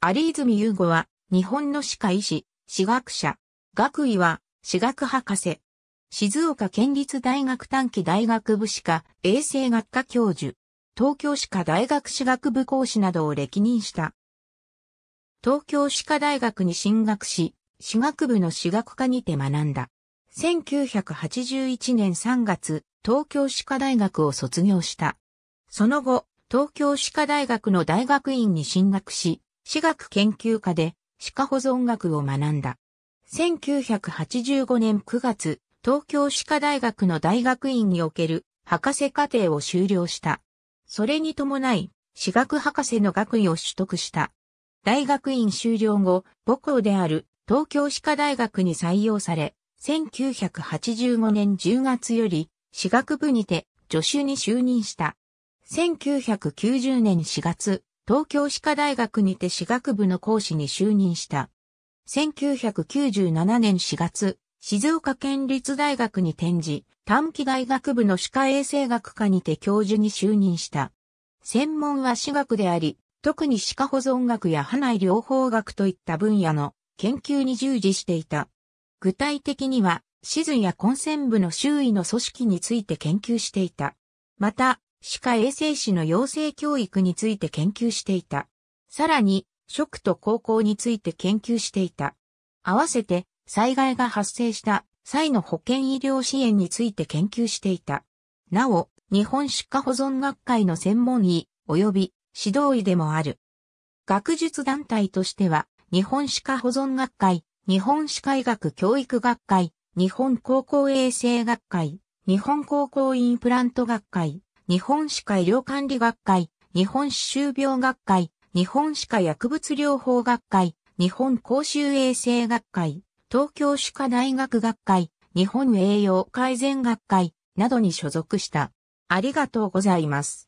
有泉雄吾は、日本の歯科医師、歯学者。学位は、歯学博士。静岡県立大学短期大学部歯科衛生学科教授。東京歯科大学歯学部講師などを歴任した。東京歯科大学に進学し、歯学部の歯学科にて学んだ。1981年3月、東京歯科大学を卒業した。その後、東京歯科大学の大学院に進学し、私学研究科で歯科保存学を学んだ。1985年9月、東京歯科大学の大学院における博士課程を修了した。それに伴い、私学博士の学位を取得した。大学院修了後、母校である東京歯科大学に採用され、1985年10月より、私学部にて助手に就任した。1990年4月、東京歯科大学にて歯学部の講師に就任した。1997年4月、静岡県立大学に転じ、短期大学部の歯科衛生学科にて教授に就任した。専門は歯学であり、特に歯科保存学や歯内療法学といった分野の研究に従事していた。具体的には、歯図や根線部の周囲の組織について研究していた。また、歯科衛生士の養成教育について研究していた。さらに、食と高校について研究していた。合わせて、災害が発生した際の保健医療支援について研究していた。なお、日本歯科保存学会の専門医、及び指導医でもある。学術団体としては、日本歯科保存学会、日本歯科医学教育学会、日本高校衛生学会、日本高校インプラント学会、日本歯科医療管理学会、日本歯周病学会、日本歯科薬物療法学会、日本公衆衛生学会、東京歯科大学学会、日本栄養改善学会などに所属した。ありがとうございます。